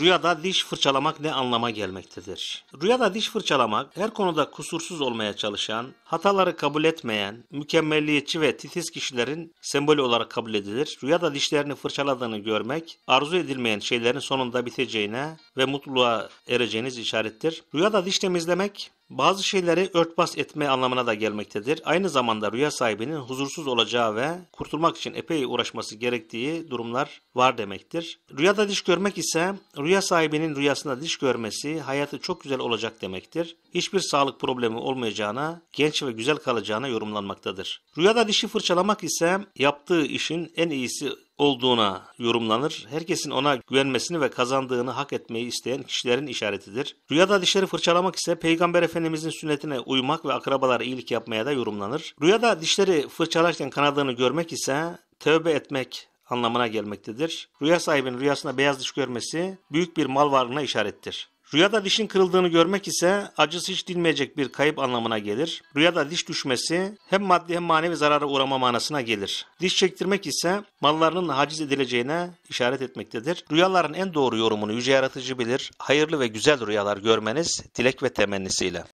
Rüyada diş fırçalamak ne anlama gelmektedir? Rüyada diş fırçalamak her konuda kusursuz olmaya çalışan, hataları kabul etmeyen, mükemmelliyetçi ve titiz kişilerin sembolü olarak kabul edilir. Rüyada dişlerini fırçaladığını görmek, arzu edilmeyen şeylerin sonunda biteceğine, ve mutluluğa ereceğiniz işarettir. Rüyada diş temizlemek bazı şeyleri örtbas etme anlamına da gelmektedir. Aynı zamanda rüya sahibinin huzursuz olacağı ve kurtulmak için epey uğraşması gerektiği durumlar var demektir. Rüyada diş görmek ise rüya sahibinin rüyasında diş görmesi hayatı çok güzel olacak demektir. Hiçbir sağlık problemi olmayacağına, genç ve güzel kalacağına yorumlanmaktadır. Rüyada dişi fırçalamak ise yaptığı işin en iyisi olduğuna yorumlanır. Herkesin ona güvenmesini ve kazandığını hak etmeyi isteyen kişilerin işaretidir. Rüyada dişleri fırçalamak ise Peygamber Efendimizin sünnetine uymak ve akrabalara iyilik yapmaya da yorumlanır. Rüyada dişleri fırçalarken kanadını görmek ise tövbe etmek anlamına gelmektedir. Rüya sahibinin rüyasında beyaz diş görmesi büyük bir mal varlığına işarettir. Rüyada dişin kırıldığını görmek ise acısı hiç dinmeyecek bir kayıp anlamına gelir. Rüyada diş düşmesi hem maddi hem manevi zarara uğrama manasına gelir. Diş çektirmek ise mallarının haciz edileceğine işaret etmektedir. Rüyaların en doğru yorumunu yüce yaratıcı bilir. Hayırlı ve güzel rüyalar görmeniz dilek ve temennisiyle.